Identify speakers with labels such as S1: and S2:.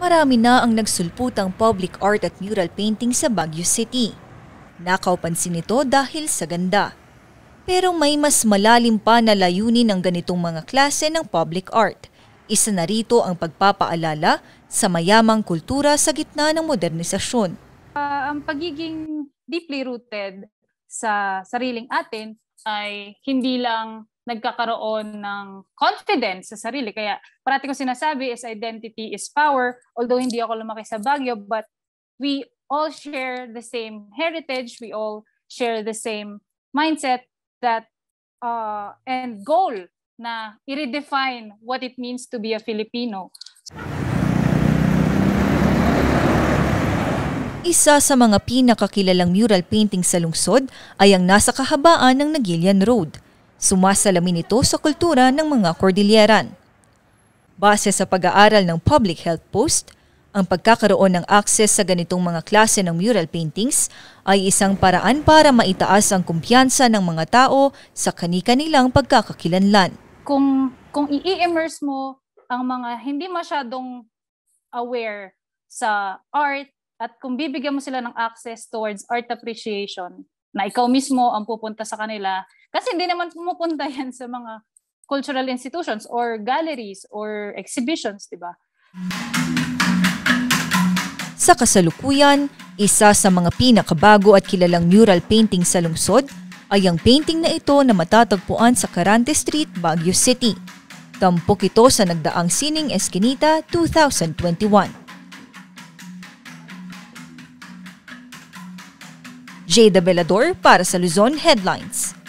S1: Marami na ang nagsulputang public art at mural painting sa Baguio City. Nakaupansin ito dahil sa ganda. Pero may mas malalim pa na layunin ng ganitong mga klase ng public art. Isa na rito ang pagpapaalala sa mayamang kultura sa gitna ng modernisasyon.
S2: Uh, ang pagiging deeply rooted sa sariling atin ay hindi lang nagkakaroon ng confidence sa sarili. Kaya parati ko sinasabi is identity is power. Although hindi ako lumaki sa Baguio, but we all share the same heritage. We all share the same mindset that uh, and goal na i-redefine what it means to be a Filipino.
S1: Isa sa mga pinakakilalang mural painting sa lungsod ay ang nasa kahabaan ng Nagilian Road – Sumasalamin ito sa kultura ng mga kordilyeran. Base sa pag-aaral ng Public Health Post, ang pagkakaroon ng akses sa ganitong mga klase ng mural paintings ay isang paraan para maitaas ang kumpiyansa ng mga tao sa kani-kanilang pagkakakilanlan.
S2: Kung kung i-immerse mo ang mga hindi masyadong aware sa art at kung bibigyan mo sila ng access towards art appreciation, na ikaw mismo ang pupunta sa kanila. Kasi hindi naman pumupunta yan sa mga cultural institutions or galleries or exhibitions, di ba?
S1: Sa kasalukuyan, isa sa mga pinakabago at kilalang mural painting sa lungsod ay ang painting na ito na matatagpuan sa Carante Street, Baguio City. Tampok ito sa nagdaang sining Eskinita 2021. Jada Bellador para sa Luzon Headlines.